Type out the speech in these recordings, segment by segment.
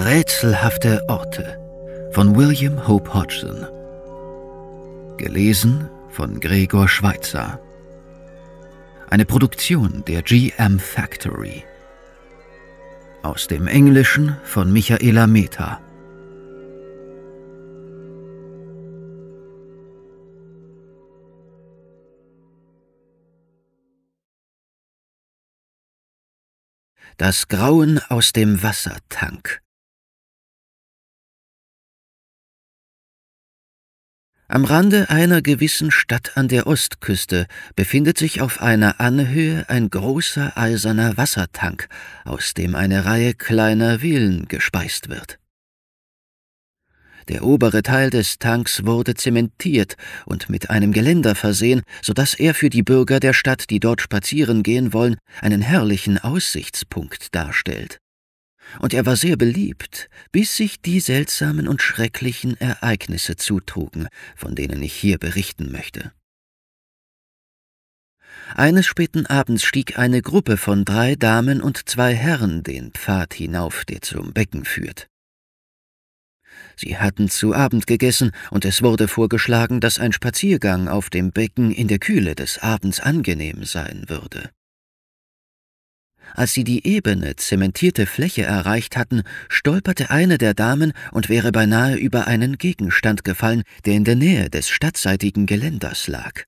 Rätselhafte Orte von William Hope Hodgson. Gelesen von Gregor Schweitzer. Eine Produktion der GM Factory. Aus dem Englischen von Michaela Meta. Das Grauen aus dem Wassertank. Am Rande einer gewissen Stadt an der Ostküste befindet sich auf einer Anhöhe ein großer eiserner Wassertank, aus dem eine Reihe kleiner Villen gespeist wird. Der obere Teil des Tanks wurde zementiert und mit einem Geländer versehen, so dass er für die Bürger der Stadt, die dort spazieren gehen wollen, einen herrlichen Aussichtspunkt darstellt und er war sehr beliebt, bis sich die seltsamen und schrecklichen Ereignisse zutrugen, von denen ich hier berichten möchte. Eines späten Abends stieg eine Gruppe von drei Damen und zwei Herren den Pfad hinauf, der zum Becken führt. Sie hatten zu Abend gegessen, und es wurde vorgeschlagen, dass ein Spaziergang auf dem Becken in der Kühle des Abends angenehm sein würde. Als sie die ebene, zementierte Fläche erreicht hatten, stolperte eine der Damen und wäre beinahe über einen Gegenstand gefallen, der in der Nähe des stadtseitigen Geländers lag.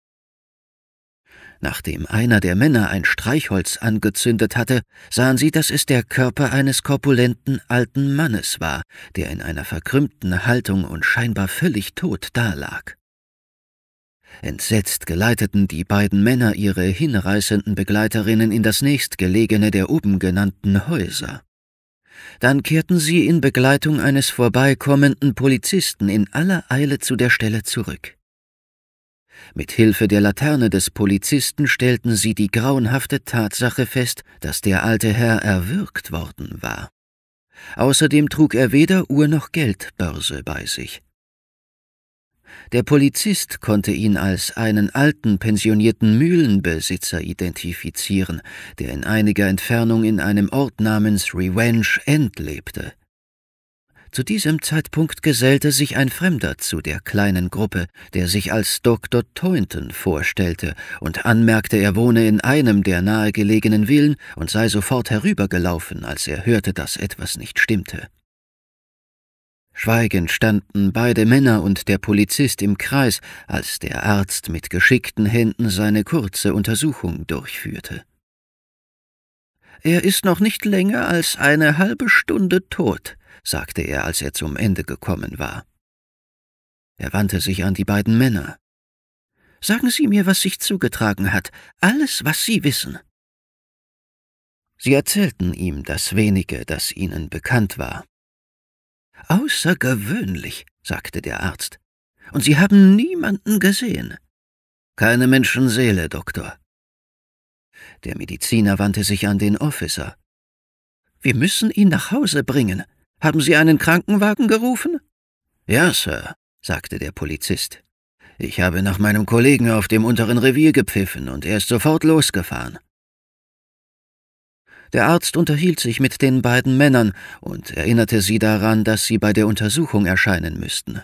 Nachdem einer der Männer ein Streichholz angezündet hatte, sahen sie, dass es der Körper eines korpulenten alten Mannes war, der in einer verkrümmten Haltung und scheinbar völlig tot dalag. Entsetzt geleiteten die beiden Männer ihre hinreißenden Begleiterinnen in das nächstgelegene der oben genannten Häuser. Dann kehrten sie in Begleitung eines vorbeikommenden Polizisten in aller Eile zu der Stelle zurück. Mit Hilfe der Laterne des Polizisten stellten sie die grauenhafte Tatsache fest, dass der alte Herr erwürgt worden war. Außerdem trug er weder Uhr noch Geldbörse bei sich. Der Polizist konnte ihn als einen alten, pensionierten Mühlenbesitzer identifizieren, der in einiger Entfernung in einem Ort namens Revenge End lebte. Zu diesem Zeitpunkt gesellte sich ein Fremder zu der kleinen Gruppe, der sich als Dr. Toynton vorstellte und anmerkte, er wohne in einem der nahegelegenen Villen und sei sofort herübergelaufen, als er hörte, dass etwas nicht stimmte. Schweigend standen beide Männer und der Polizist im Kreis, als der Arzt mit geschickten Händen seine kurze Untersuchung durchführte. Er ist noch nicht länger als eine halbe Stunde tot, sagte er, als er zum Ende gekommen war. Er wandte sich an die beiden Männer. Sagen Sie mir, was sich zugetragen hat, alles, was Sie wissen. Sie erzählten ihm das wenige, das ihnen bekannt war. Außergewöhnlich, sagte der Arzt. Und Sie haben niemanden gesehen. Keine Menschenseele, Doktor. Der Mediziner wandte sich an den Officer. Wir müssen ihn nach Hause bringen. Haben Sie einen Krankenwagen gerufen? Ja, Sir, sagte der Polizist. Ich habe nach meinem Kollegen auf dem unteren Revier gepfiffen und er ist sofort losgefahren. Der Arzt unterhielt sich mit den beiden Männern und erinnerte sie daran, dass sie bei der Untersuchung erscheinen müssten.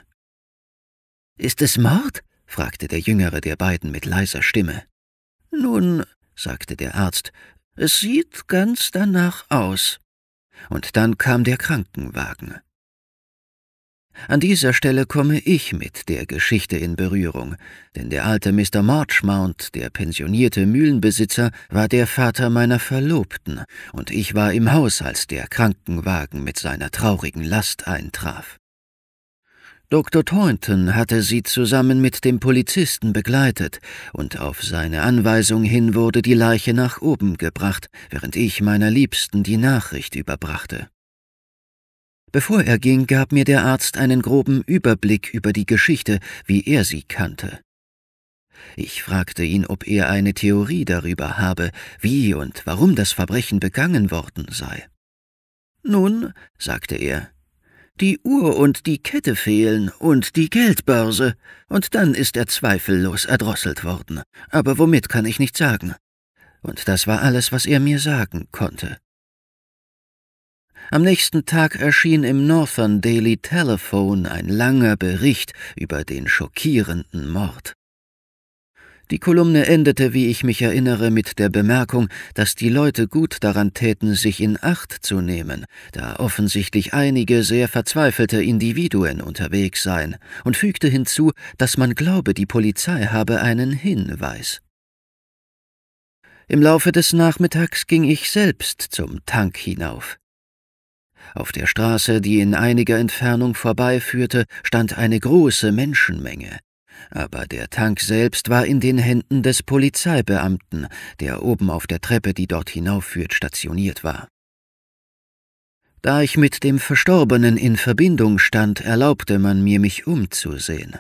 Ist es Mord? fragte der jüngere der beiden mit leiser Stimme. Nun, sagte der Arzt, es sieht ganz danach aus. Und dann kam der Krankenwagen. An dieser Stelle komme ich mit der Geschichte in Berührung, denn der alte Mr. Marchmount, der pensionierte Mühlenbesitzer, war der Vater meiner Verlobten, und ich war im Haus, als der Krankenwagen mit seiner traurigen Last eintraf. Dr. Thornton hatte sie zusammen mit dem Polizisten begleitet, und auf seine Anweisung hin wurde die Leiche nach oben gebracht, während ich meiner Liebsten die Nachricht überbrachte. Bevor er ging, gab mir der Arzt einen groben Überblick über die Geschichte, wie er sie kannte. Ich fragte ihn, ob er eine Theorie darüber habe, wie und warum das Verbrechen begangen worden sei. Nun, sagte er, die Uhr und die Kette fehlen und die Geldbörse, und dann ist er zweifellos erdrosselt worden, aber womit kann ich nicht sagen. Und das war alles, was er mir sagen konnte. Am nächsten Tag erschien im Northern Daily Telephone ein langer Bericht über den schockierenden Mord. Die Kolumne endete, wie ich mich erinnere, mit der Bemerkung, dass die Leute gut daran täten, sich in Acht zu nehmen, da offensichtlich einige sehr verzweifelte Individuen unterwegs seien, und fügte hinzu, dass man glaube, die Polizei habe einen Hinweis. Im Laufe des Nachmittags ging ich selbst zum Tank hinauf. Auf der Straße, die in einiger Entfernung vorbeiführte, stand eine große Menschenmenge. Aber der Tank selbst war in den Händen des Polizeibeamten, der oben auf der Treppe, die dort hinaufführt, stationiert war. Da ich mit dem Verstorbenen in Verbindung stand, erlaubte man mir, mich umzusehen.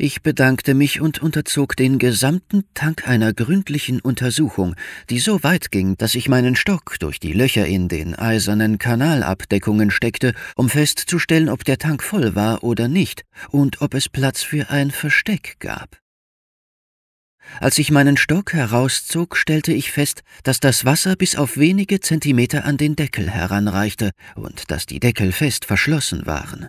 Ich bedankte mich und unterzog den gesamten Tank einer gründlichen Untersuchung, die so weit ging, dass ich meinen Stock durch die Löcher in den eisernen Kanalabdeckungen steckte, um festzustellen, ob der Tank voll war oder nicht und ob es Platz für ein Versteck gab. Als ich meinen Stock herauszog, stellte ich fest, dass das Wasser bis auf wenige Zentimeter an den Deckel heranreichte und dass die Deckel fest verschlossen waren.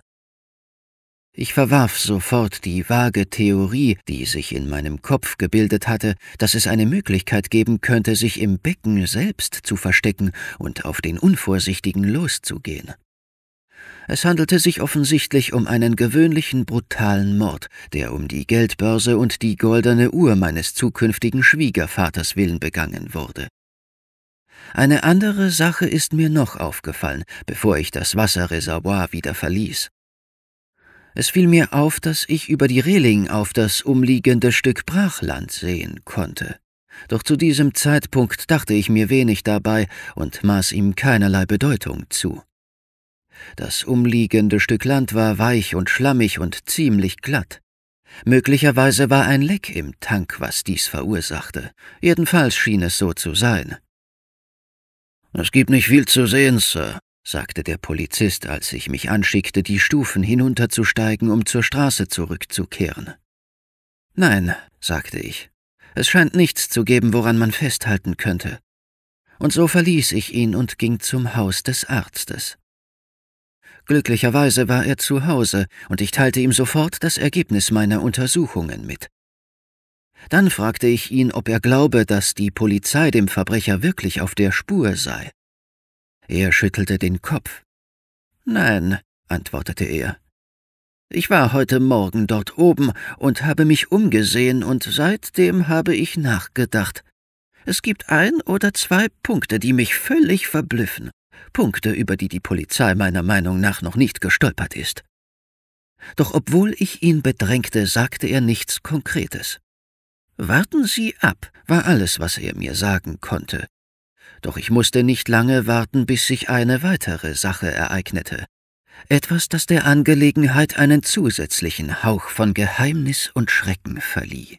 Ich verwarf sofort die vage Theorie, die sich in meinem Kopf gebildet hatte, dass es eine Möglichkeit geben könnte, sich im Becken selbst zu verstecken und auf den Unvorsichtigen loszugehen. Es handelte sich offensichtlich um einen gewöhnlichen brutalen Mord, der um die Geldbörse und die goldene Uhr meines zukünftigen Schwiegervaters willen begangen wurde. Eine andere Sache ist mir noch aufgefallen, bevor ich das Wasserreservoir wieder verließ. Es fiel mir auf, dass ich über die Reling auf das umliegende Stück Brachland sehen konnte. Doch zu diesem Zeitpunkt dachte ich mir wenig dabei und maß ihm keinerlei Bedeutung zu. Das umliegende Stück Land war weich und schlammig und ziemlich glatt. Möglicherweise war ein Leck im Tank, was dies verursachte. Jedenfalls schien es so zu sein. Es gibt nicht viel zu sehen, Sir, sagte der Polizist, als ich mich anschickte, die Stufen hinunterzusteigen, um zur Straße zurückzukehren. Nein, sagte ich, es scheint nichts zu geben, woran man festhalten könnte. Und so verließ ich ihn und ging zum Haus des Arztes. Glücklicherweise war er zu Hause, und ich teilte ihm sofort das Ergebnis meiner Untersuchungen mit. Dann fragte ich ihn, ob er glaube, dass die Polizei dem Verbrecher wirklich auf der Spur sei. Er schüttelte den Kopf. Nein, antwortete er. Ich war heute Morgen dort oben und habe mich umgesehen, und seitdem habe ich nachgedacht. Es gibt ein oder zwei Punkte, die mich völlig verblüffen, Punkte, über die die Polizei meiner Meinung nach noch nicht gestolpert ist. Doch obwohl ich ihn bedrängte, sagte er nichts Konkretes. Warten Sie ab, war alles, was er mir sagen konnte, doch ich musste nicht lange warten, bis sich eine weitere Sache ereignete. Etwas, das der Angelegenheit einen zusätzlichen Hauch von Geheimnis und Schrecken verlieh.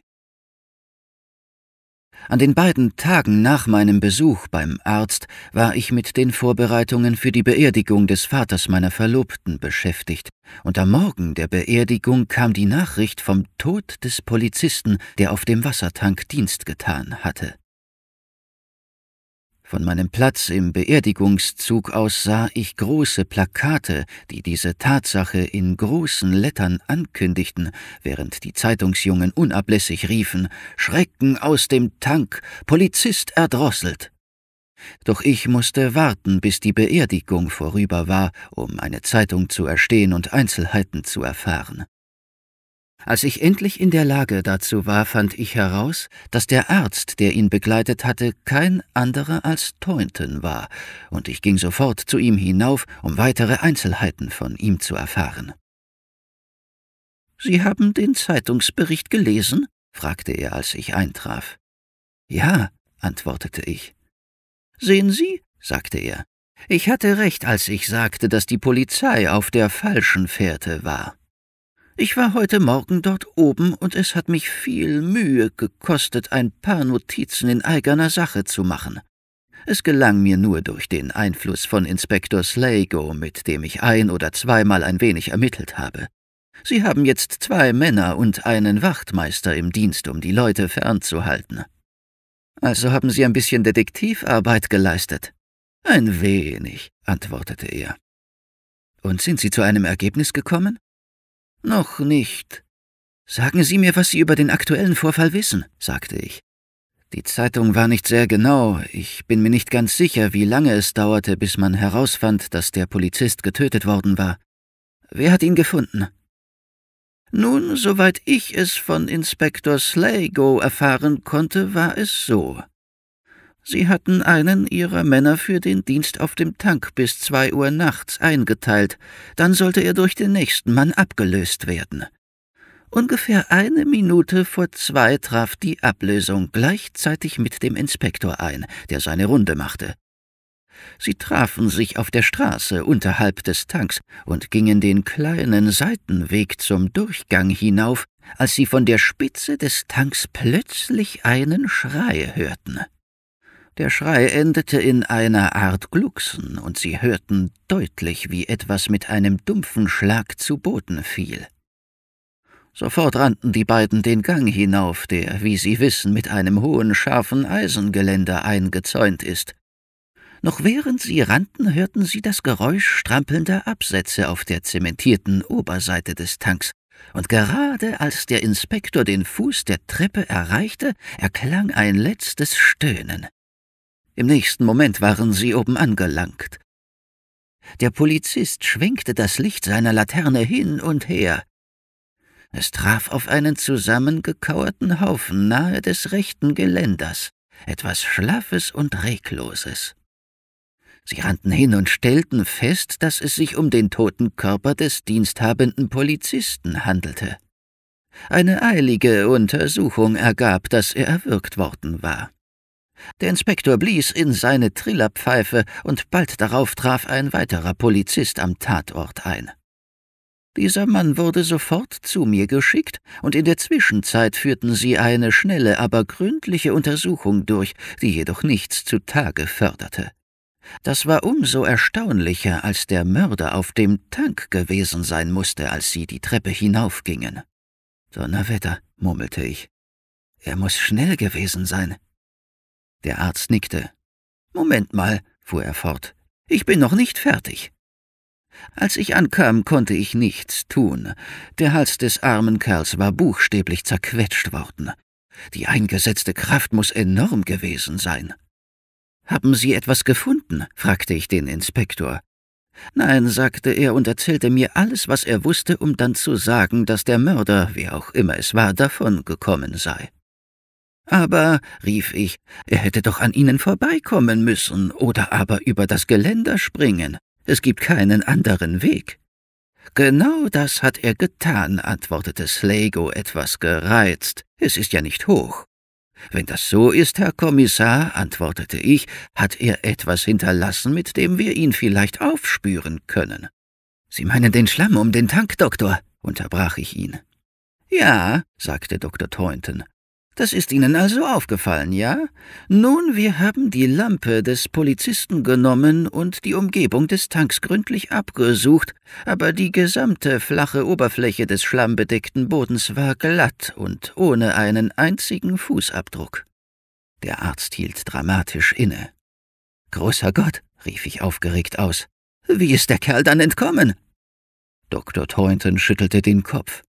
An den beiden Tagen nach meinem Besuch beim Arzt war ich mit den Vorbereitungen für die Beerdigung des Vaters meiner Verlobten beschäftigt, und am Morgen der Beerdigung kam die Nachricht vom Tod des Polizisten, der auf dem Wassertank Dienst getan hatte. Von meinem Platz im Beerdigungszug aus sah ich große Plakate, die diese Tatsache in großen Lettern ankündigten, während die Zeitungsjungen unablässig riefen Schrecken aus dem Tank, Polizist erdrosselt. Doch ich musste warten, bis die Beerdigung vorüber war, um eine Zeitung zu erstehen und Einzelheiten zu erfahren. Als ich endlich in der Lage dazu war, fand ich heraus, dass der Arzt, der ihn begleitet hatte, kein anderer als Toynton war, und ich ging sofort zu ihm hinauf, um weitere Einzelheiten von ihm zu erfahren. Sie haben den Zeitungsbericht gelesen? fragte er, als ich eintraf. Ja, antwortete ich. Sehen Sie, sagte er, ich hatte recht, als ich sagte, dass die Polizei auf der falschen Fährte war. Ich war heute Morgen dort oben und es hat mich viel Mühe gekostet, ein paar Notizen in eigener Sache zu machen. Es gelang mir nur durch den Einfluss von Inspektor Slago, mit dem ich ein- oder zweimal ein wenig ermittelt habe. Sie haben jetzt zwei Männer und einen Wachtmeister im Dienst, um die Leute fernzuhalten. Also haben Sie ein bisschen Detektivarbeit geleistet? Ein wenig, antwortete er. Und sind Sie zu einem Ergebnis gekommen? Noch nicht. Sagen Sie mir, was Sie über den aktuellen Vorfall wissen, sagte ich. Die Zeitung war nicht sehr genau. Ich bin mir nicht ganz sicher, wie lange es dauerte, bis man herausfand, dass der Polizist getötet worden war. Wer hat ihn gefunden? Nun, soweit ich es von Inspektor Slago erfahren konnte, war es so. Sie hatten einen ihrer Männer für den Dienst auf dem Tank bis zwei Uhr nachts eingeteilt, dann sollte er durch den nächsten Mann abgelöst werden. Ungefähr eine Minute vor zwei traf die Ablösung gleichzeitig mit dem Inspektor ein, der seine Runde machte. Sie trafen sich auf der Straße unterhalb des Tanks und gingen den kleinen Seitenweg zum Durchgang hinauf, als sie von der Spitze des Tanks plötzlich einen Schrei hörten. Der Schrei endete in einer Art Glucksen, und sie hörten deutlich, wie etwas mit einem dumpfen Schlag zu Boden fiel. Sofort rannten die beiden den Gang hinauf, der, wie sie wissen, mit einem hohen, scharfen Eisengeländer eingezäunt ist. Noch während sie rannten, hörten sie das Geräusch strampelnder Absätze auf der zementierten Oberseite des Tanks, und gerade als der Inspektor den Fuß der Treppe erreichte, erklang ein letztes Stöhnen. Im nächsten Moment waren sie oben angelangt. Der Polizist schwenkte das Licht seiner Laterne hin und her. Es traf auf einen zusammengekauerten Haufen nahe des rechten Geländers, etwas Schlaffes und Regloses. Sie rannten hin und stellten fest, dass es sich um den toten Körper des diensthabenden Polizisten handelte. Eine eilige Untersuchung ergab, dass er erwürgt worden war. Der Inspektor blies in seine Trillerpfeife und bald darauf traf ein weiterer Polizist am Tatort ein. Dieser Mann wurde sofort zu mir geschickt, und in der Zwischenzeit führten sie eine schnelle, aber gründliche Untersuchung durch, die jedoch nichts zutage förderte. Das war umso erstaunlicher, als der Mörder auf dem Tank gewesen sein musste, als sie die Treppe hinaufgingen. Donnerwetter, murmelte ich. Er muss schnell gewesen sein, der Arzt nickte. Moment mal, fuhr er fort, ich bin noch nicht fertig. Als ich ankam, konnte ich nichts tun. Der Hals des armen Kerls war buchstäblich zerquetscht worden. Die eingesetzte Kraft muss enorm gewesen sein. Haben Sie etwas gefunden? fragte ich den Inspektor. Nein, sagte er und erzählte mir alles, was er wusste, um dann zu sagen, dass der Mörder, wer auch immer es war, davongekommen sei. Aber, rief ich, er hätte doch an Ihnen vorbeikommen müssen oder aber über das Geländer springen. Es gibt keinen anderen Weg. Genau das hat er getan, antwortete Slago etwas gereizt. Es ist ja nicht hoch. Wenn das so ist, Herr Kommissar, antwortete ich, hat er etwas hinterlassen, mit dem wir ihn vielleicht aufspüren können. Sie meinen den Schlamm um den Tank, Doktor, unterbrach ich ihn. Ja, sagte Dr. Toynton, das ist Ihnen also aufgefallen, ja? Nun, wir haben die Lampe des Polizisten genommen und die Umgebung des Tanks gründlich abgesucht, aber die gesamte flache Oberfläche des schlammbedeckten Bodens war glatt und ohne einen einzigen Fußabdruck. Der Arzt hielt dramatisch inne. Großer Gott, rief ich aufgeregt aus, wie ist der Kerl dann entkommen? Dr. Thornton schüttelte den Kopf.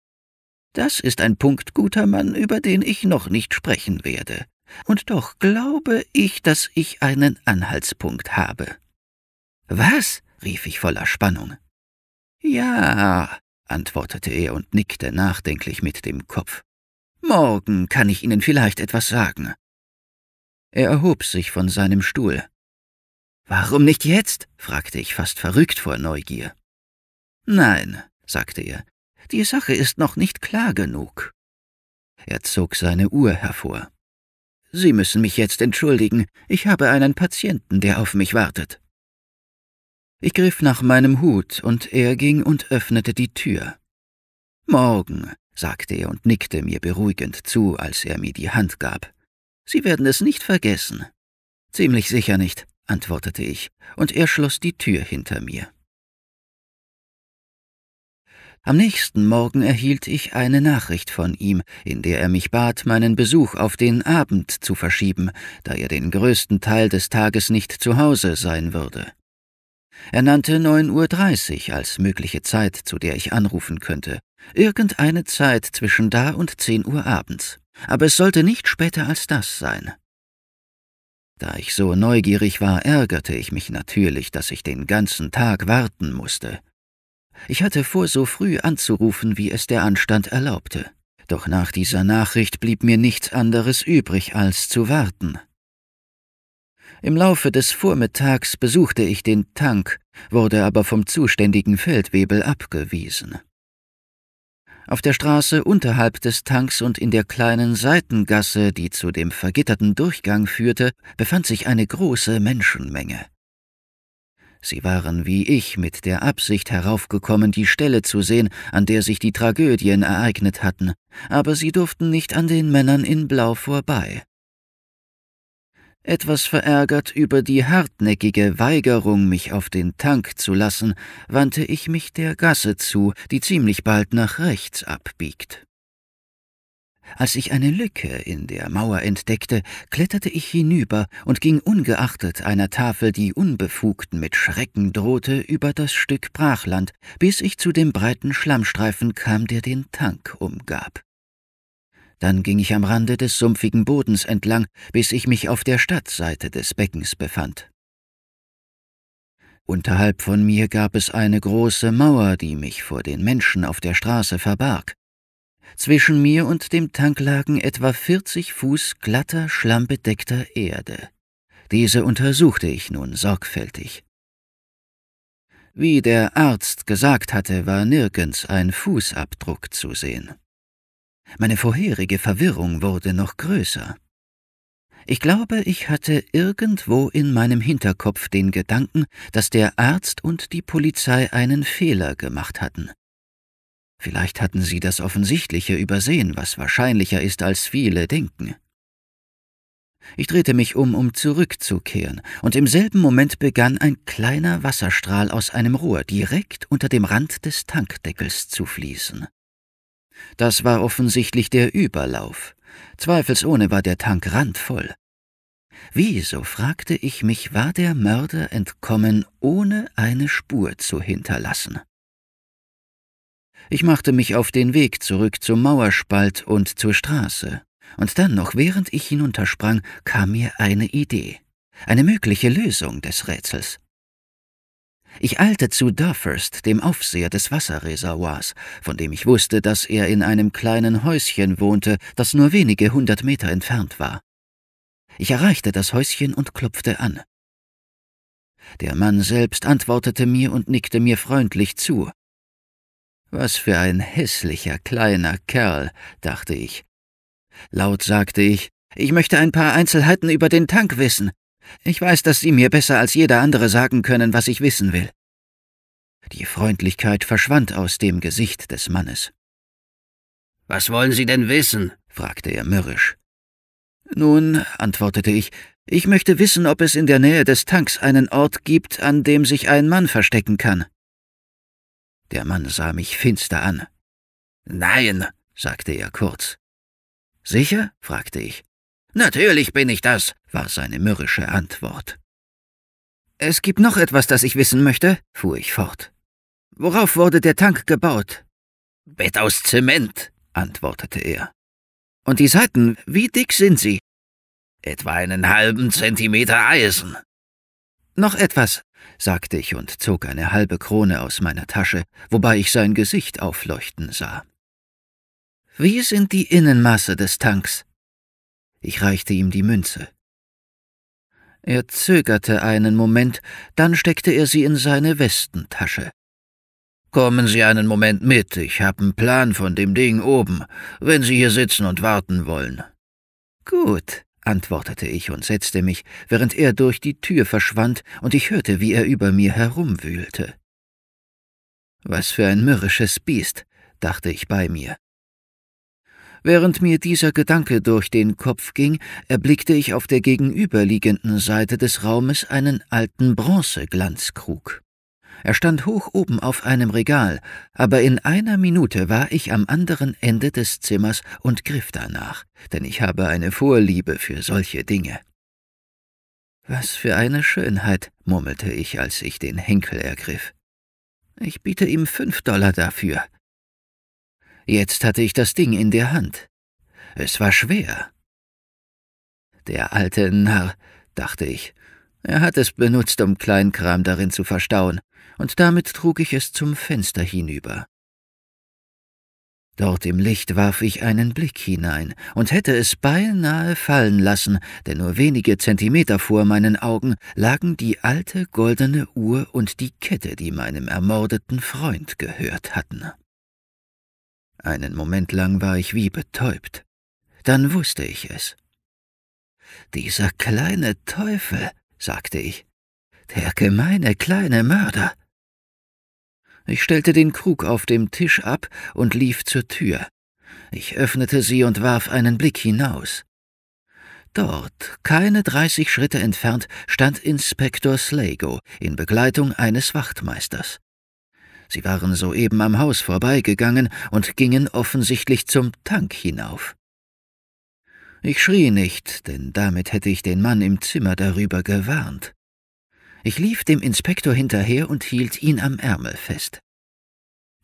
Das ist ein Punkt, guter Mann, über den ich noch nicht sprechen werde. Und doch glaube ich, dass ich einen Anhaltspunkt habe. Was? rief ich voller Spannung. Ja, antwortete er und nickte nachdenklich mit dem Kopf. Morgen kann ich Ihnen vielleicht etwas sagen. Er erhob sich von seinem Stuhl. Warum nicht jetzt? fragte ich fast verrückt vor Neugier. Nein, sagte er, die Sache ist noch nicht klar genug. Er zog seine Uhr hervor. Sie müssen mich jetzt entschuldigen, ich habe einen Patienten, der auf mich wartet. Ich griff nach meinem Hut, und er ging und öffnete die Tür. Morgen, sagte er und nickte mir beruhigend zu, als er mir die Hand gab. Sie werden es nicht vergessen. Ziemlich sicher nicht, antwortete ich, und er schloss die Tür hinter mir. Am nächsten Morgen erhielt ich eine Nachricht von ihm, in der er mich bat, meinen Besuch auf den Abend zu verschieben, da er den größten Teil des Tages nicht zu Hause sein würde. Er nannte 9.30 Uhr als mögliche Zeit, zu der ich anrufen könnte. Irgendeine Zeit zwischen da und 10 Uhr abends. Aber es sollte nicht später als das sein. Da ich so neugierig war, ärgerte ich mich natürlich, dass ich den ganzen Tag warten musste. Ich hatte vor, so früh anzurufen, wie es der Anstand erlaubte. Doch nach dieser Nachricht blieb mir nichts anderes übrig, als zu warten. Im Laufe des Vormittags besuchte ich den Tank, wurde aber vom zuständigen Feldwebel abgewiesen. Auf der Straße unterhalb des Tanks und in der kleinen Seitengasse, die zu dem vergitterten Durchgang führte, befand sich eine große Menschenmenge. Sie waren wie ich mit der Absicht heraufgekommen, die Stelle zu sehen, an der sich die Tragödien ereignet hatten, aber sie durften nicht an den Männern in Blau vorbei. Etwas verärgert über die hartnäckige Weigerung, mich auf den Tank zu lassen, wandte ich mich der Gasse zu, die ziemlich bald nach rechts abbiegt. Als ich eine Lücke in der Mauer entdeckte, kletterte ich hinüber und ging ungeachtet einer Tafel, die Unbefugten mit Schrecken drohte, über das Stück Brachland, bis ich zu dem breiten Schlammstreifen kam, der den Tank umgab. Dann ging ich am Rande des sumpfigen Bodens entlang, bis ich mich auf der Stadtseite des Beckens befand. Unterhalb von mir gab es eine große Mauer, die mich vor den Menschen auf der Straße verbarg zwischen mir und dem Tank lagen etwa 40 Fuß glatter, schlammbedeckter Erde. Diese untersuchte ich nun sorgfältig. Wie der Arzt gesagt hatte, war nirgends ein Fußabdruck zu sehen. Meine vorherige Verwirrung wurde noch größer. Ich glaube, ich hatte irgendwo in meinem Hinterkopf den Gedanken, dass der Arzt und die Polizei einen Fehler gemacht hatten. Vielleicht hatten sie das Offensichtliche übersehen, was wahrscheinlicher ist, als viele denken. Ich drehte mich um, um zurückzukehren, und im selben Moment begann ein kleiner Wasserstrahl aus einem Rohr direkt unter dem Rand des Tankdeckels zu fließen. Das war offensichtlich der Überlauf. Zweifelsohne war der Tank randvoll. Wieso, fragte ich mich, war der Mörder entkommen, ohne eine Spur zu hinterlassen? Ich machte mich auf den Weg zurück zum Mauerspalt und zur Straße. Und dann noch, während ich hinuntersprang, kam mir eine Idee. Eine mögliche Lösung des Rätsels. Ich eilte zu Durfirst, dem Aufseher des Wasserreservoirs, von dem ich wusste, dass er in einem kleinen Häuschen wohnte, das nur wenige hundert Meter entfernt war. Ich erreichte das Häuschen und klopfte an. Der Mann selbst antwortete mir und nickte mir freundlich zu, was für ein hässlicher kleiner Kerl, dachte ich. Laut sagte ich, ich möchte ein paar Einzelheiten über den Tank wissen. Ich weiß, dass Sie mir besser als jeder andere sagen können, was ich wissen will. Die Freundlichkeit verschwand aus dem Gesicht des Mannes. Was wollen Sie denn wissen? fragte er mürrisch. Nun, antwortete ich, ich möchte wissen, ob es in der Nähe des Tanks einen Ort gibt, an dem sich ein Mann verstecken kann. Der Mann sah mich finster an. Nein, sagte er kurz. Sicher? fragte ich. Natürlich bin ich das, war seine mürrische Antwort. Es gibt noch etwas, das ich wissen möchte, fuhr ich fort. Worauf wurde der Tank gebaut? Bett aus Zement, antwortete er. Und die Seiten, wie dick sind sie? Etwa einen halben Zentimeter Eisen. Noch etwas, sagte ich und zog eine halbe Krone aus meiner Tasche, wobei ich sein Gesicht aufleuchten sah. Wie sind die Innenmasse des Tanks? Ich reichte ihm die Münze. Er zögerte einen Moment, dann steckte er sie in seine Westentasche. Kommen Sie einen Moment mit, ich habe einen Plan von dem Ding oben, wenn Sie hier sitzen und warten wollen. Gut, antwortete ich und setzte mich, während er durch die Tür verschwand und ich hörte, wie er über mir herumwühlte. Was für ein mürrisches Biest, dachte ich bei mir. Während mir dieser Gedanke durch den Kopf ging, erblickte ich auf der gegenüberliegenden Seite des Raumes einen alten Bronzeglanzkrug. Er stand hoch oben auf einem Regal, aber in einer Minute war ich am anderen Ende des Zimmers und griff danach, denn ich habe eine Vorliebe für solche Dinge. Was für eine Schönheit, murmelte ich, als ich den Henkel ergriff. Ich biete ihm fünf Dollar dafür. Jetzt hatte ich das Ding in der Hand. Es war schwer. Der alte Narr, dachte ich, er hat es benutzt, um Kleinkram darin zu verstauen und damit trug ich es zum Fenster hinüber. Dort im Licht warf ich einen Blick hinein und hätte es beinahe fallen lassen, denn nur wenige Zentimeter vor meinen Augen lagen die alte goldene Uhr und die Kette, die meinem ermordeten Freund gehört hatten. Einen Moment lang war ich wie betäubt. Dann wusste ich es. Dieser kleine Teufel, sagte ich, der gemeine kleine Mörder. Ich stellte den Krug auf dem Tisch ab und lief zur Tür. Ich öffnete sie und warf einen Blick hinaus. Dort, keine dreißig Schritte entfernt, stand Inspektor Slago in Begleitung eines Wachtmeisters. Sie waren soeben am Haus vorbeigegangen und gingen offensichtlich zum Tank hinauf. Ich schrie nicht, denn damit hätte ich den Mann im Zimmer darüber gewarnt. Ich lief dem Inspektor hinterher und hielt ihn am Ärmel fest.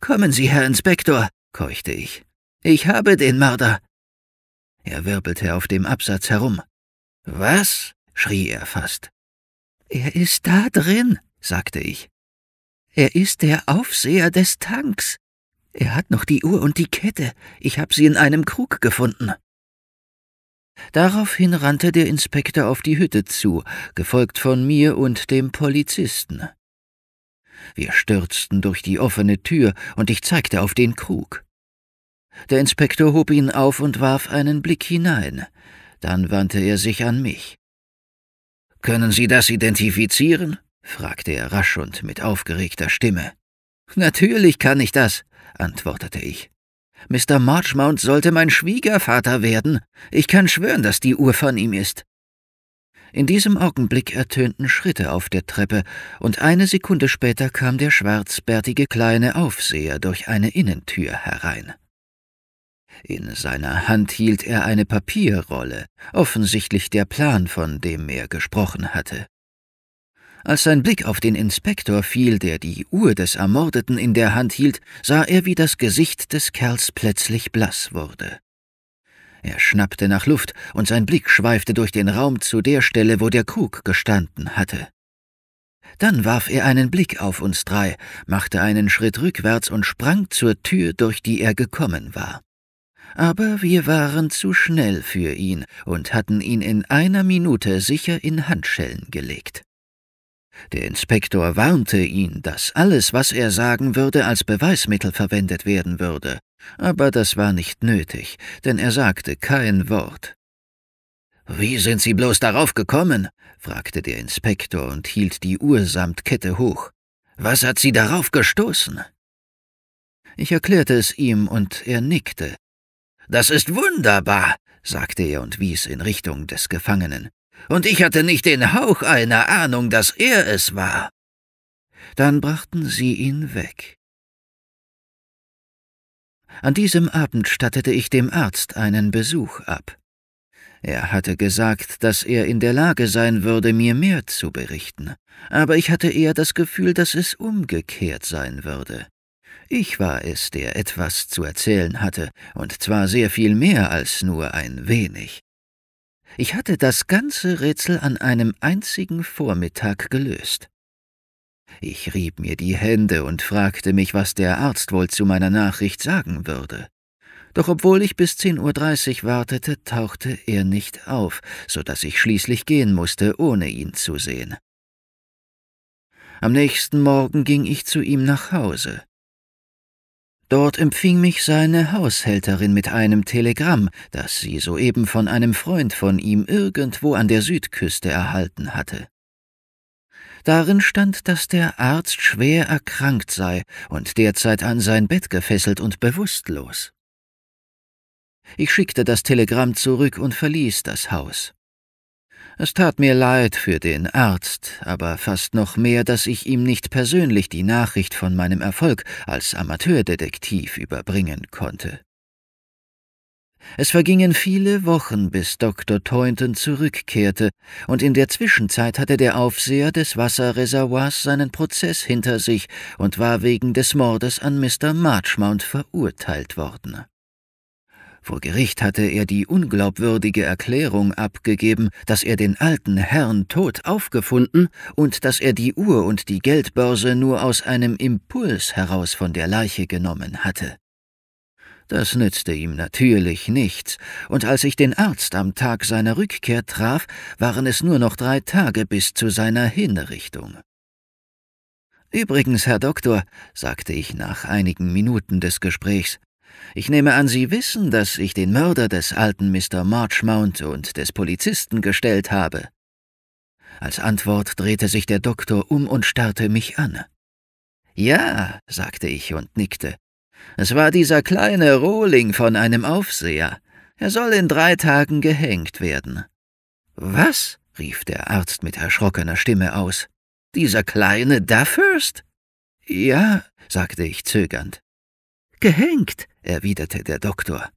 Kommen Sie, Herr Inspektor, keuchte ich. Ich habe den Mörder. Er wirbelte auf dem Absatz herum. Was? schrie er fast. Er ist da drin, sagte ich. Er ist der Aufseher des Tanks. Er hat noch die Uhr und die Kette. Ich habe sie in einem Krug gefunden. Daraufhin rannte der Inspektor auf die Hütte zu, gefolgt von mir und dem Polizisten. Wir stürzten durch die offene Tür und ich zeigte auf den Krug. Der Inspektor hob ihn auf und warf einen Blick hinein. Dann wandte er sich an mich. Können Sie das identifizieren? fragte er rasch und mit aufgeregter Stimme. Natürlich kann ich das, antwortete ich. Mr. Marchmount sollte mein Schwiegervater werden. Ich kann schwören, dass die Uhr von ihm ist. In diesem Augenblick ertönten Schritte auf der Treppe, und eine Sekunde später kam der schwarzbärtige kleine Aufseher durch eine Innentür herein. In seiner Hand hielt er eine Papierrolle, offensichtlich der Plan, von dem er gesprochen hatte. Als sein Blick auf den Inspektor fiel, der die Uhr des Ermordeten in der Hand hielt, sah er, wie das Gesicht des Kerls plötzlich blass wurde. Er schnappte nach Luft, und sein Blick schweifte durch den Raum zu der Stelle, wo der Krug gestanden hatte. Dann warf er einen Blick auf uns drei, machte einen Schritt rückwärts und sprang zur Tür, durch die er gekommen war. Aber wir waren zu schnell für ihn und hatten ihn in einer Minute sicher in Handschellen gelegt. Der Inspektor warnte ihn, dass alles, was er sagen würde, als Beweismittel verwendet werden würde, aber das war nicht nötig, denn er sagte kein Wort. Wie sind Sie bloß darauf gekommen? fragte der Inspektor und hielt die Uhr samt Kette hoch. Was hat Sie darauf gestoßen? Ich erklärte es ihm und er nickte. Das ist wunderbar, sagte er und wies in Richtung des Gefangenen und ich hatte nicht den Hauch einer Ahnung, dass er es war. Dann brachten sie ihn weg. An diesem Abend stattete ich dem Arzt einen Besuch ab. Er hatte gesagt, dass er in der Lage sein würde, mir mehr zu berichten, aber ich hatte eher das Gefühl, dass es umgekehrt sein würde. Ich war es, der etwas zu erzählen hatte, und zwar sehr viel mehr als nur ein wenig. Ich hatte das ganze Rätsel an einem einzigen Vormittag gelöst. Ich rieb mir die Hände und fragte mich, was der Arzt wohl zu meiner Nachricht sagen würde. Doch obwohl ich bis 10.30 Uhr wartete, tauchte er nicht auf, so dass ich schließlich gehen musste, ohne ihn zu sehen. Am nächsten Morgen ging ich zu ihm nach Hause. Dort empfing mich seine Haushälterin mit einem Telegramm, das sie soeben von einem Freund von ihm irgendwo an der Südküste erhalten hatte. Darin stand, dass der Arzt schwer erkrankt sei und derzeit an sein Bett gefesselt und bewusstlos. Ich schickte das Telegramm zurück und verließ das Haus. Es tat mir leid für den Arzt, aber fast noch mehr, dass ich ihm nicht persönlich die Nachricht von meinem Erfolg als Amateurdetektiv überbringen konnte. Es vergingen viele Wochen, bis Dr. Toynton zurückkehrte, und in der Zwischenzeit hatte der Aufseher des Wasserreservoirs seinen Prozess hinter sich und war wegen des Mordes an Mr. Marchmount verurteilt worden. Vor Gericht hatte er die unglaubwürdige Erklärung abgegeben, dass er den alten Herrn tot aufgefunden und dass er die Uhr und die Geldbörse nur aus einem Impuls heraus von der Leiche genommen hatte. Das nützte ihm natürlich nichts, und als ich den Arzt am Tag seiner Rückkehr traf, waren es nur noch drei Tage bis zu seiner Hinrichtung. Übrigens, Herr Doktor, sagte ich nach einigen Minuten des Gesprächs, ich nehme an, Sie wissen, dass ich den Mörder des alten Mr. Marchmount und des Polizisten gestellt habe. Als Antwort drehte sich der Doktor um und starrte mich an. Ja, sagte ich und nickte. Es war dieser kleine Rohling von einem Aufseher. Er soll in drei Tagen gehängt werden. Was? rief der Arzt mit erschrockener Stimme aus. Dieser kleine Duffers? Ja, sagte ich zögernd. Gehängt, erwiderte der Doktor.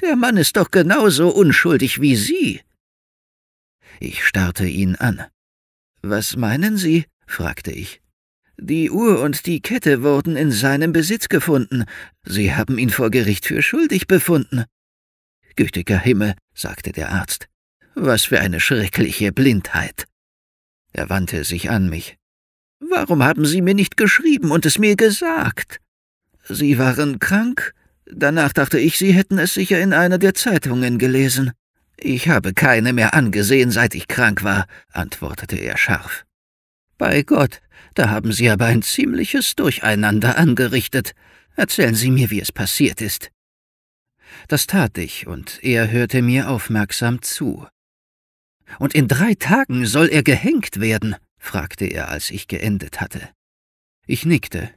Der Mann ist doch genauso unschuldig wie Sie. Ich starrte ihn an. Was meinen Sie? fragte ich. Die Uhr und die Kette wurden in seinem Besitz gefunden. Sie haben ihn vor Gericht für schuldig befunden. Gütiger Himmel, sagte der Arzt. Was für eine schreckliche Blindheit. Er wandte sich an mich. Warum haben Sie mir nicht geschrieben und es mir gesagt? Sie waren krank? Danach dachte ich, Sie hätten es sicher in einer der Zeitungen gelesen. Ich habe keine mehr angesehen, seit ich krank war, antwortete er scharf. Bei Gott, da haben Sie aber ein ziemliches Durcheinander angerichtet. Erzählen Sie mir, wie es passiert ist. Das tat ich, und er hörte mir aufmerksam zu. Und in drei Tagen soll er gehängt werden? fragte er, als ich geendet hatte. Ich nickte,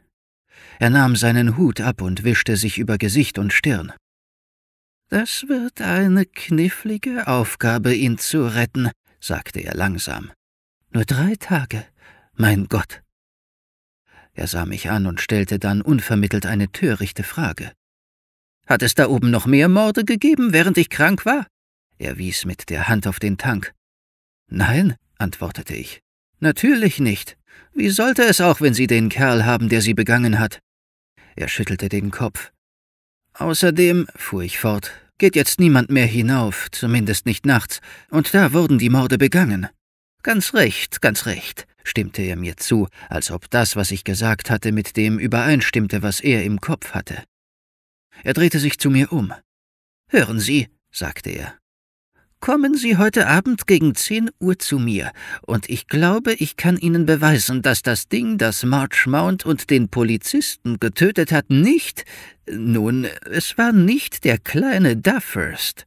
er nahm seinen Hut ab und wischte sich über Gesicht und Stirn. Das wird eine knifflige Aufgabe, ihn zu retten, sagte er langsam. Nur drei Tage, mein Gott. Er sah mich an und stellte dann unvermittelt eine törichte Frage. Hat es da oben noch mehr Morde gegeben, während ich krank war? Er wies mit der Hand auf den Tank. Nein, antwortete ich. Natürlich nicht. Wie sollte es auch, wenn Sie den Kerl haben, der sie begangen hat? Er schüttelte den Kopf. Außerdem, fuhr ich fort, geht jetzt niemand mehr hinauf, zumindest nicht nachts, und da wurden die Morde begangen. Ganz recht, ganz recht, stimmte er mir zu, als ob das, was ich gesagt hatte, mit dem übereinstimmte, was er im Kopf hatte. Er drehte sich zu mir um. Hören Sie, sagte er, Kommen Sie heute Abend gegen 10 Uhr zu mir, und ich glaube, ich kann Ihnen beweisen, dass das Ding, das March Mount und den Polizisten getötet hat, nicht, nun, es war nicht der kleine Dufferst.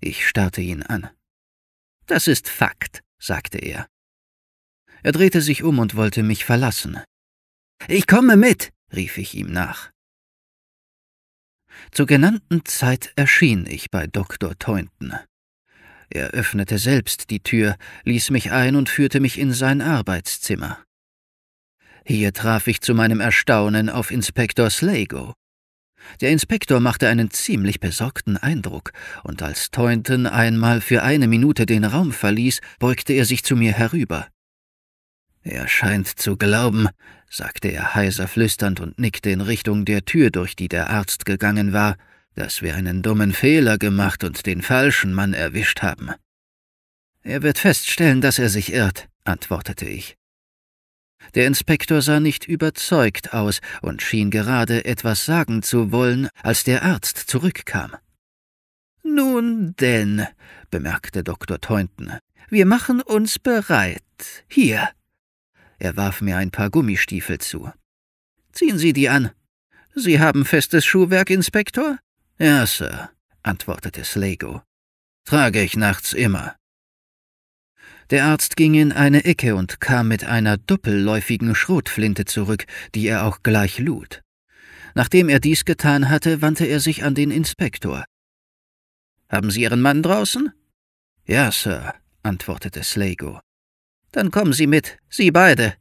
Ich starrte ihn an. Das ist Fakt, sagte er. Er drehte sich um und wollte mich verlassen. Ich komme mit, rief ich ihm nach. Zur genannten Zeit erschien ich bei Dr. Toynton. Er öffnete selbst die Tür, ließ mich ein und führte mich in sein Arbeitszimmer. Hier traf ich zu meinem Erstaunen auf Inspektor Slago. Der Inspektor machte einen ziemlich besorgten Eindruck, und als Toynton einmal für eine Minute den Raum verließ, beugte er sich zu mir herüber. Er scheint zu glauben, sagte er heiser flüsternd und nickte in Richtung der Tür, durch die der Arzt gegangen war, dass wir einen dummen Fehler gemacht und den falschen Mann erwischt haben. Er wird feststellen, dass er sich irrt, antwortete ich. Der Inspektor sah nicht überzeugt aus und schien gerade etwas sagen zu wollen, als der Arzt zurückkam. Nun denn, bemerkte Dr. Teunton, wir machen uns bereit. Hier, er warf mir ein paar Gummistiefel zu. Ziehen Sie die an. Sie haben festes Schuhwerk, Inspektor? Ja, Sir, antwortete Slago. Trage ich nachts immer. Der Arzt ging in eine Ecke und kam mit einer doppelläufigen Schrotflinte zurück, die er auch gleich lud. Nachdem er dies getan hatte, wandte er sich an den Inspektor. Haben Sie Ihren Mann draußen? Ja, Sir, antwortete Slago. Dann kommen Sie mit, Sie beide.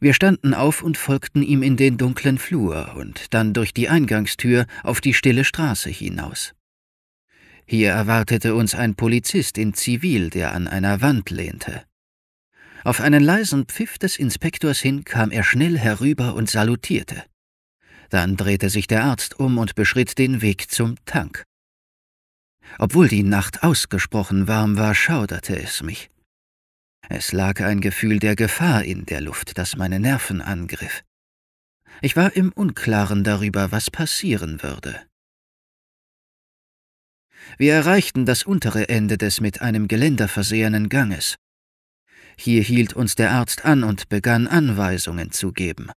Wir standen auf und folgten ihm in den dunklen Flur und dann durch die Eingangstür auf die stille Straße hinaus. Hier erwartete uns ein Polizist in Zivil, der an einer Wand lehnte. Auf einen leisen Pfiff des Inspektors hin kam er schnell herüber und salutierte. Dann drehte sich der Arzt um und beschritt den Weg zum Tank. Obwohl die Nacht ausgesprochen warm war, schauderte es mich. Es lag ein Gefühl der Gefahr in der Luft, das meine Nerven angriff. Ich war im Unklaren darüber, was passieren würde. Wir erreichten das untere Ende des mit einem Geländer versehenen Ganges. Hier hielt uns der Arzt an und begann Anweisungen zu geben.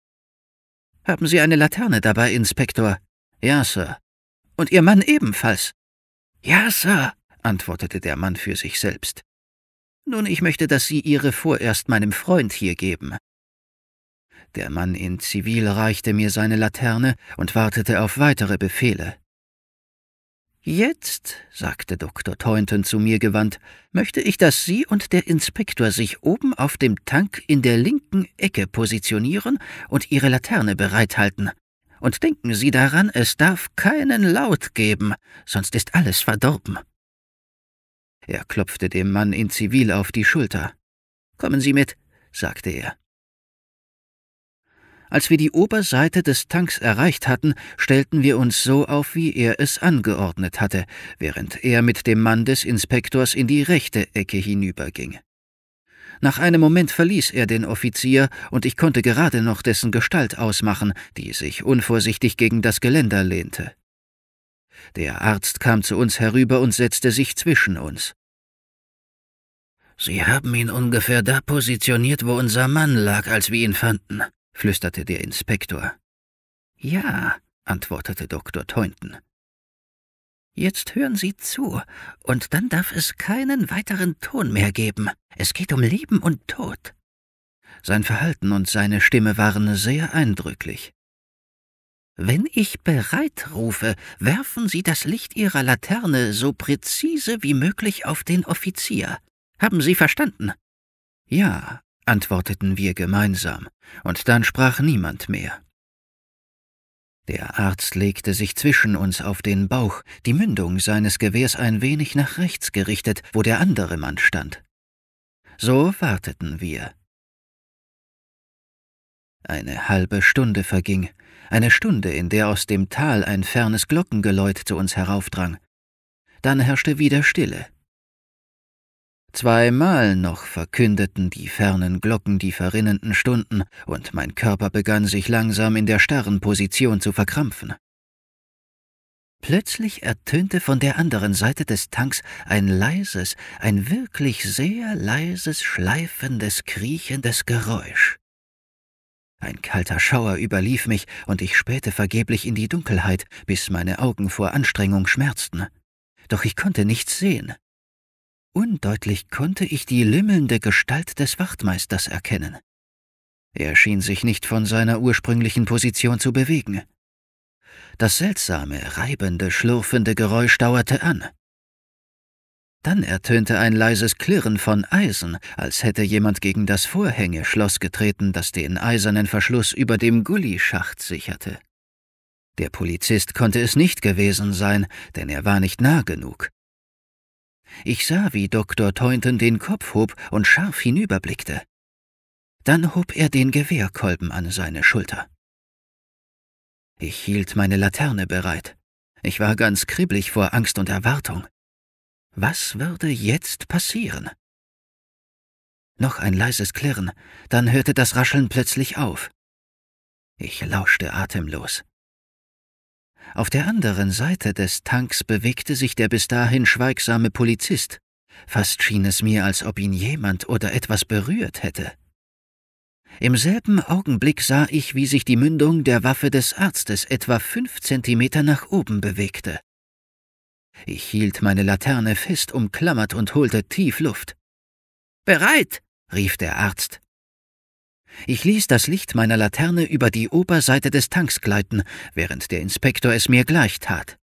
Haben Sie eine Laterne dabei, Inspektor? Ja, Sir. Und Ihr Mann ebenfalls? Ja, Sir, antwortete der Mann für sich selbst. Nun, ich möchte, dass Sie Ihre vorerst meinem Freund hier geben. Der Mann in Zivil reichte mir seine Laterne und wartete auf weitere Befehle. Jetzt, sagte Dr. Thornton zu mir gewandt, möchte ich, dass Sie und der Inspektor sich oben auf dem Tank in der linken Ecke positionieren und Ihre Laterne bereithalten. Und denken Sie daran, es darf keinen Laut geben, sonst ist alles verdorben. Er klopfte dem Mann in Zivil auf die Schulter. Kommen Sie mit, sagte er. Als wir die Oberseite des Tanks erreicht hatten, stellten wir uns so auf, wie er es angeordnet hatte, während er mit dem Mann des Inspektors in die rechte Ecke hinüberging. Nach einem Moment verließ er den Offizier, und ich konnte gerade noch dessen Gestalt ausmachen, die sich unvorsichtig gegen das Geländer lehnte. Der Arzt kam zu uns herüber und setzte sich zwischen uns. Sie haben ihn ungefähr da positioniert, wo unser Mann lag, als wir ihn fanden, flüsterte der Inspektor. Ja, antwortete Dr. Toynton. Jetzt hören Sie zu, und dann darf es keinen weiteren Ton mehr geben. Es geht um Leben und Tod. Sein Verhalten und seine Stimme waren sehr eindrücklich. Wenn ich bereit rufe, werfen Sie das Licht Ihrer Laterne so präzise wie möglich auf den Offizier. Haben Sie verstanden? Ja, antworteten wir gemeinsam, und dann sprach niemand mehr. Der Arzt legte sich zwischen uns auf den Bauch, die Mündung seines Gewehrs ein wenig nach rechts gerichtet, wo der andere Mann stand. So warteten wir, eine halbe Stunde verging, eine Stunde, in der aus dem Tal ein fernes Glockengeläut zu uns heraufdrang. Dann herrschte wieder Stille. Zweimal noch verkündeten die fernen Glocken die verrinnenden Stunden, und mein Körper begann sich langsam in der starren Position zu verkrampfen. Plötzlich ertönte von der anderen Seite des Tanks ein leises, ein wirklich sehr leises, schleifendes, kriechendes Geräusch. Ein kalter Schauer überlief mich, und ich spähte vergeblich in die Dunkelheit, bis meine Augen vor Anstrengung schmerzten. Doch ich konnte nichts sehen. Undeutlich konnte ich die lümmelnde Gestalt des Wachtmeisters erkennen. Er schien sich nicht von seiner ursprünglichen Position zu bewegen. Das seltsame, reibende, schlurfende Geräusch dauerte an. Dann ertönte ein leises Klirren von Eisen, als hätte jemand gegen das Vorhängeschloss getreten, das den eisernen Verschluss über dem Gullischacht sicherte. Der Polizist konnte es nicht gewesen sein, denn er war nicht nah genug. Ich sah, wie Dr. Toynton den Kopf hob und scharf hinüberblickte. Dann hob er den Gewehrkolben an seine Schulter. Ich hielt meine Laterne bereit. Ich war ganz kribbelig vor Angst und Erwartung. Was würde jetzt passieren? Noch ein leises Klirren, dann hörte das Rascheln plötzlich auf. Ich lauschte atemlos. Auf der anderen Seite des Tanks bewegte sich der bis dahin schweigsame Polizist. Fast schien es mir, als ob ihn jemand oder etwas berührt hätte. Im selben Augenblick sah ich, wie sich die Mündung der Waffe des Arztes etwa fünf Zentimeter nach oben bewegte. Ich hielt meine Laterne fest umklammert und holte tief Luft. Bereit! rief der Arzt. Ich ließ das Licht meiner Laterne über die Oberseite des Tanks gleiten, während der Inspektor es mir gleich tat.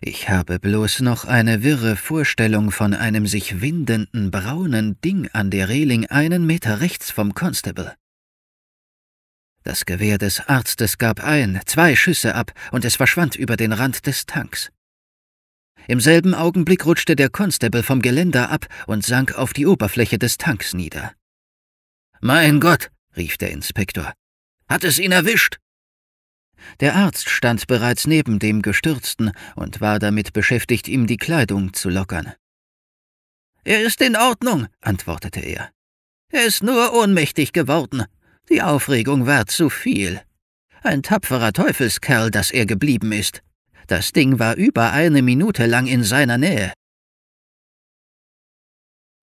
Ich habe bloß noch eine wirre Vorstellung von einem sich windenden braunen Ding an der Reling einen Meter rechts vom Constable. Das Gewehr des Arztes gab ein, zwei Schüsse ab, und es verschwand über den Rand des Tanks. Im selben Augenblick rutschte der Constable vom Geländer ab und sank auf die Oberfläche des Tanks nieder. Mein Gott, rief der Inspektor. Hat es ihn erwischt? Der Arzt stand bereits neben dem Gestürzten und war damit beschäftigt, ihm die Kleidung zu lockern. Er ist in Ordnung, antwortete er. Er ist nur ohnmächtig geworden. Die Aufregung war zu viel. Ein tapferer Teufelskerl, dass er geblieben ist. Das Ding war über eine Minute lang in seiner Nähe.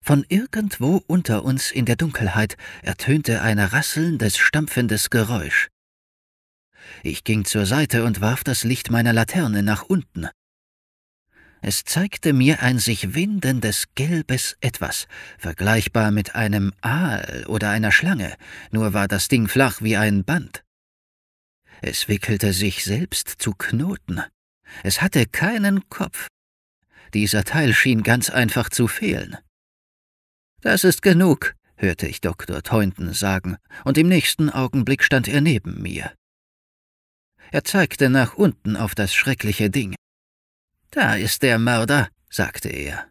Von irgendwo unter uns in der Dunkelheit ertönte ein rasselndes, stampfendes Geräusch. Ich ging zur Seite und warf das Licht meiner Laterne nach unten. Es zeigte mir ein sich windendes gelbes Etwas, vergleichbar mit einem Aal oder einer Schlange, nur war das Ding flach wie ein Band. Es wickelte sich selbst zu Knoten, es hatte keinen Kopf. Dieser Teil schien ganz einfach zu fehlen. Das ist genug, hörte ich Dr. Thornton sagen, und im nächsten Augenblick stand er neben mir. Er zeigte nach unten auf das schreckliche Ding. Da ist der Mörder, sagte er.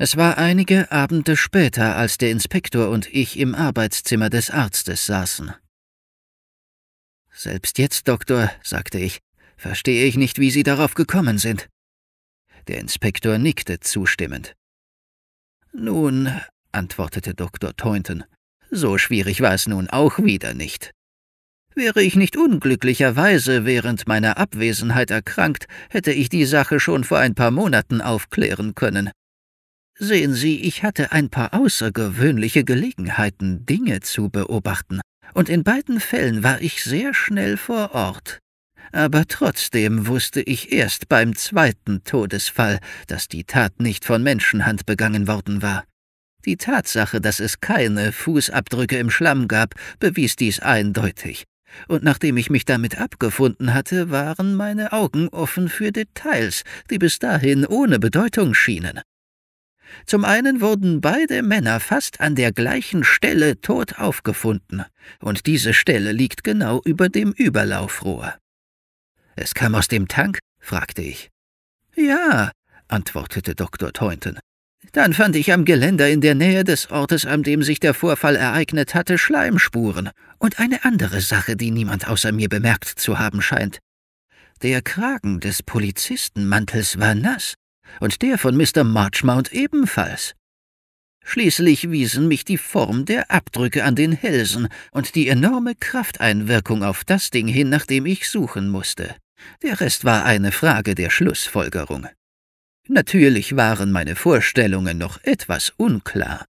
Es war einige Abende später, als der Inspektor und ich im Arbeitszimmer des Arztes saßen. Selbst jetzt, Doktor, sagte ich, verstehe ich nicht, wie Sie darauf gekommen sind. Der Inspektor nickte zustimmend. Nun, antwortete Dr. Thornton, so schwierig war es nun auch wieder nicht. Wäre ich nicht unglücklicherweise während meiner Abwesenheit erkrankt, hätte ich die Sache schon vor ein paar Monaten aufklären können. Sehen Sie, ich hatte ein paar außergewöhnliche Gelegenheiten, Dinge zu beobachten und in beiden Fällen war ich sehr schnell vor Ort. Aber trotzdem wusste ich erst beim zweiten Todesfall, dass die Tat nicht von Menschenhand begangen worden war. Die Tatsache, dass es keine Fußabdrücke im Schlamm gab, bewies dies eindeutig, und nachdem ich mich damit abgefunden hatte, waren meine Augen offen für Details, die bis dahin ohne Bedeutung schienen. Zum einen wurden beide Männer fast an der gleichen Stelle tot aufgefunden, und diese Stelle liegt genau über dem Überlaufrohr. Es kam aus dem Tank? fragte ich. Ja, antwortete Dr. Thornton. Dann fand ich am Geländer in der Nähe des Ortes, an dem sich der Vorfall ereignet hatte, Schleimspuren und eine andere Sache, die niemand außer mir bemerkt zu haben scheint. Der Kragen des Polizistenmantels war nass und der von Mr. Marchmount ebenfalls. Schließlich wiesen mich die Form der Abdrücke an den Hälsen und die enorme Krafteinwirkung auf das Ding hin, nach dem ich suchen musste. Der Rest war eine Frage der Schlussfolgerung. Natürlich waren meine Vorstellungen noch etwas unklar.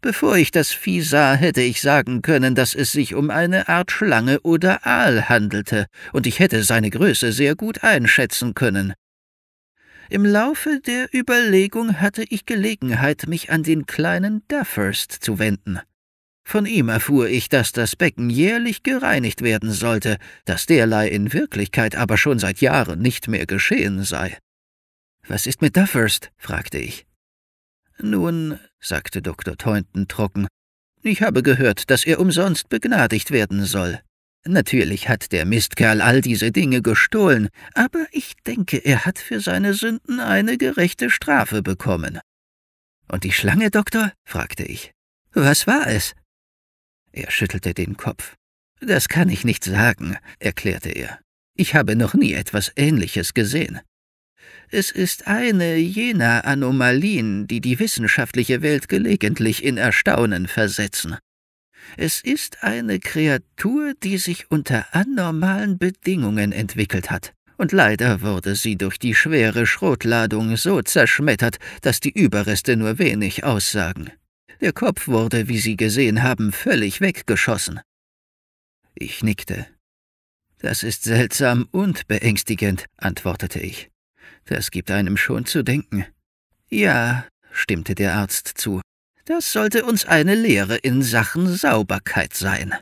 Bevor ich das Vieh sah, hätte ich sagen können, dass es sich um eine Art Schlange oder Aal handelte, und ich hätte seine Größe sehr gut einschätzen können. Im Laufe der Überlegung hatte ich Gelegenheit, mich an den kleinen Duffers zu wenden. Von ihm erfuhr ich, dass das Becken jährlich gereinigt werden sollte, dass derlei in Wirklichkeit aber schon seit Jahren nicht mehr geschehen sei. Was ist mit Duffers? fragte ich. Nun, sagte Dr. Toynton trocken, ich habe gehört, dass er umsonst begnadigt werden soll. Natürlich hat der Mistkerl all diese Dinge gestohlen, aber ich denke, er hat für seine Sünden eine gerechte Strafe bekommen. Und die Schlange, Doktor? fragte ich. Was war es? Er schüttelte den Kopf. Das kann ich nicht sagen, erklärte er. Ich habe noch nie etwas Ähnliches gesehen. Es ist eine jener Anomalien, die die wissenschaftliche Welt gelegentlich in Erstaunen versetzen. Es ist eine Kreatur, die sich unter anormalen Bedingungen entwickelt hat. Und leider wurde sie durch die schwere Schrotladung so zerschmettert, dass die Überreste nur wenig aussagen. Der Kopf wurde, wie Sie gesehen haben, völlig weggeschossen. Ich nickte. Das ist seltsam und beängstigend, antwortete ich. Das gibt einem schon zu denken. Ja, stimmte der Arzt zu. Das sollte uns eine Lehre in Sachen Sauberkeit sein.